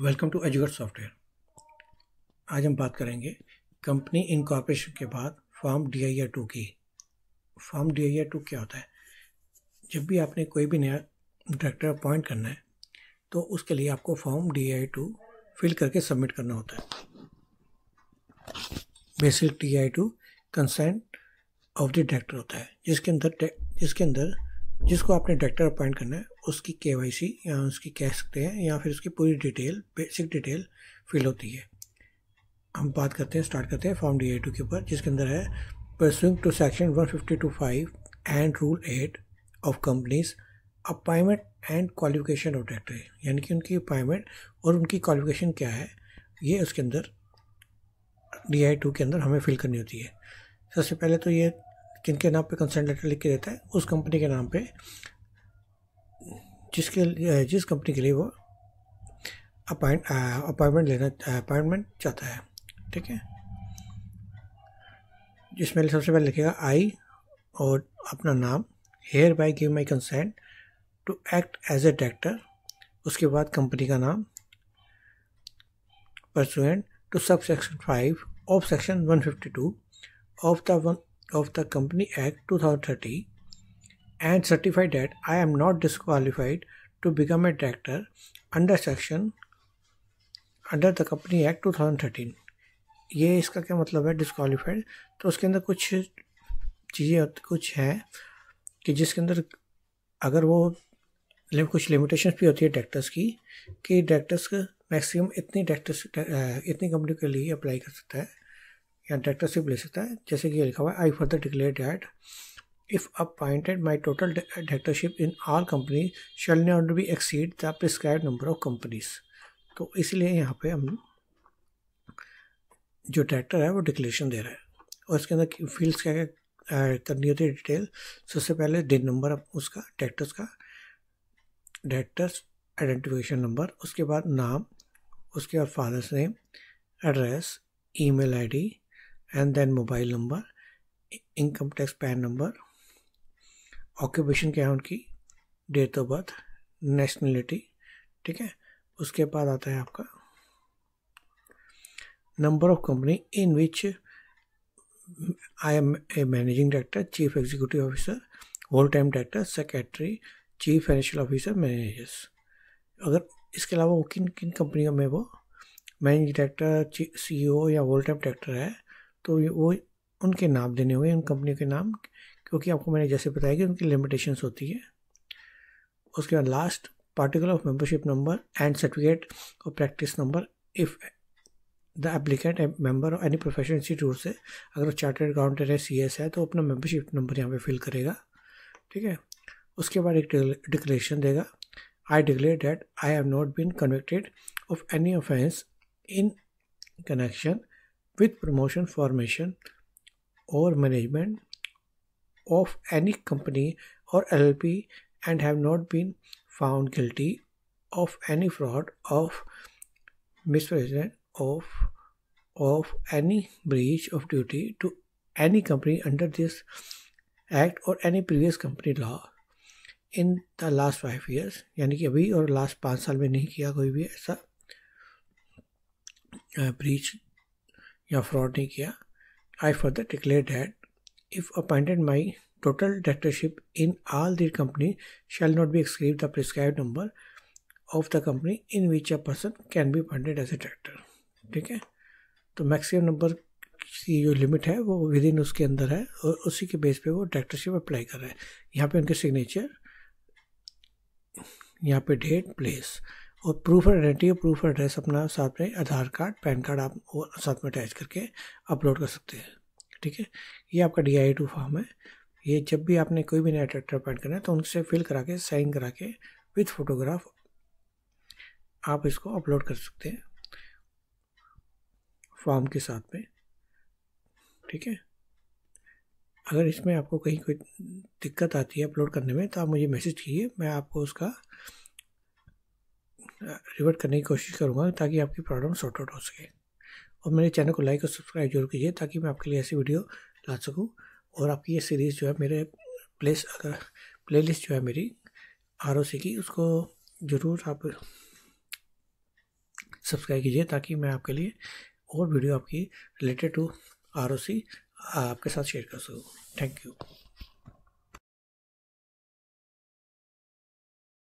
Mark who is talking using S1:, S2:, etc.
S1: Welcome to educate software आज हम बात करेंगे कंपनी इनकॉर्पोरेशन के बाद form D I R two की form D I R two क्या होता है जब भी आपने कोई भी नया डायरेक्टर अपॉइंट करना है तो उसके लिए आपको form D I two fill करके सबमिट करना होता है basic D I two consent of the director होता है जिसके अंदर जिसके अंदर जिसको आपने डायरेक्टर अपॉइंट करना है उसकी के वाई सी या उसकी कह सकते हैं या फिर उसकी पूरी डिटेल बेसिक डिटेल फिल होती है हम बात करते हैं स्टार्ट करते हैं फॉर्म डी टू के ऊपर जिसके अंदर है pursuing to section one fifty two five and rule eight of companies appointment and qualification of director यानी कि उनकी अपॉइंटमेंट और उनकी क्वालिफिकेशन क्या है ये उसके अंदर डी आई टू के अंदर हमें फिल करनी होती है सबसे पहले तो ये जिनके नाम पे कंसेंट लेटर लिख के देता है उस कंपनी के नाम पे जिसके जिस कंपनी के लिए वो अपॉइंट अपॉइंटमेंट लेना अपॉइंटमेंट चाहता है ठीक है जिसमें सबसे पहले लिखेगा आई और अपना नाम here by give my consent to act as a director उसके बाद कंपनी का नाम pursuant to sub section five of section one fifty two of the one of the Company Act 2030 and certify that I am not disqualified to become a director under section under the Company Act 2013 ये इसका क्या मतलब है disqualified तो उसके अंदर कुछ चीज़ें कुछ हैं कि जिसके अंदर अगर वो कुछ लिमिटेशंस भी होती है डायरेक्टर्स की कि डायरेक्टर्स मैक्सिमम इतनी डायरेक्टर्स इतनी कंपनी के लिए अप्लाई कर सकता है या सिर्फ ले सकता है जैसे कि लिखा हुआ है I further declare that if appointed my total directorship in all companies shall not be exceed the prescribe number of companies तो इसलिए यहाँ पे हम जो डायरेक्टर है वो डिक्लेरेशन दे रहा है और इसके अंदर फील्ड्स क्या क्या करनी होती है डिटेल सबसे पहले डेट नंबर उसका डायरेक्टर्स का डायरेक्टर्स आइडेंटिफिकेशन नंबर उसके बाद नाम उसके बाद father's name address email ID and then mobile number income tax PAN number occupation क्या है उनकी डेट ऑफ बर्थ नेशनलिटी ठीक है उसके बाद आता है आपका number of company in which I am a managing director chief executive officer whole time director secretary chief financial officer managers अगर इसके अलावा वो किन किन कंपनियों में वो मैनेजिंग डायरेक्टर सी ई या होल टाइम डायरेक्टर है तो वो उनके नाम देने होंगे उन कंपनियों के नाम क्योंकि आपको मैंने जैसे बताया कि उनकी लिमिटेशंस होती है उसके बाद last particle of membership number and certificate और practice number if the member member any professional institute से अगर वो चार्टर्ड अकाउंटेंट है सी है तो अपना मेंबरशिप नंबर यहाँ पे फिल करेगा ठीक है उसके बाद एक डिक्लेरेशन देगा I declare that I have not been convicted of any offence in connection with promotion formation or management of any company or LLP and have not been found guilty of any fraud of misrepresentation of of any breach of duty to any company under this act or any previous company law in the last five years. यानी कि अभी और last पाँच साल में नहीं किया कोई भी ऐसा breach. या फ्रॉड नहीं किया I further declare that if appointed my total directorship in all their company shall not be exceed the prescribe number of the company in which a person can be appointed as a director ठीक है तो maximum number की जो limit है वो with in उसके अंदर है और उसी के बेस पर वो डायरेक्टरशिप अप्लाई कर रहा है यहाँ पे उनके सिग्नेचर यहाँ पे डेट प्लेस और प्रूफ ऑफ आइडेंटिटी और प्रूफ ऑफ एड्रेस अपना साथ में आधार कार्ड पैन कार्ड आप वो साथ में अटैच करके अपलोड कर सकते हैं ठीक है ये आपका डी आई टू फॉर्म है ये जब भी आपने कोई भी नया ट्रैक्टर अपॉइंट करना है तो उनसे फिल करा के साइन करा के विथ फोटोग्राफ आप इसको अपलोड कर सकते हैं फॉर्म के साथ में ठीक है अगर इसमें आपको कहीं कोई दिक्कत आती है अपलोड करने में तो आप मुझे मैसेज कीजिए मैं आपको उसका रिवर्ट करने की कोशिश करूँगा ताकि आपकी प्रॉब्लम सॉर्ट आउट हो सके और मेरे चैनल को लाइक और सब्सक्राइब जरूर कीजिए ताकि मैं आपके लिए ऐसी वीडियो ला सकूँ और आपकी ये सीरीज़ जो है मेरे प्लेस अगर प्ले जो है मेरी आर की उसको ज़रूर आप सब्सक्राइब कीजिए ताकि मैं आपके लिए और वीडियो आपकी रिलेटेड टू आर आपके साथ शेयर कर सकूँ थैंक यू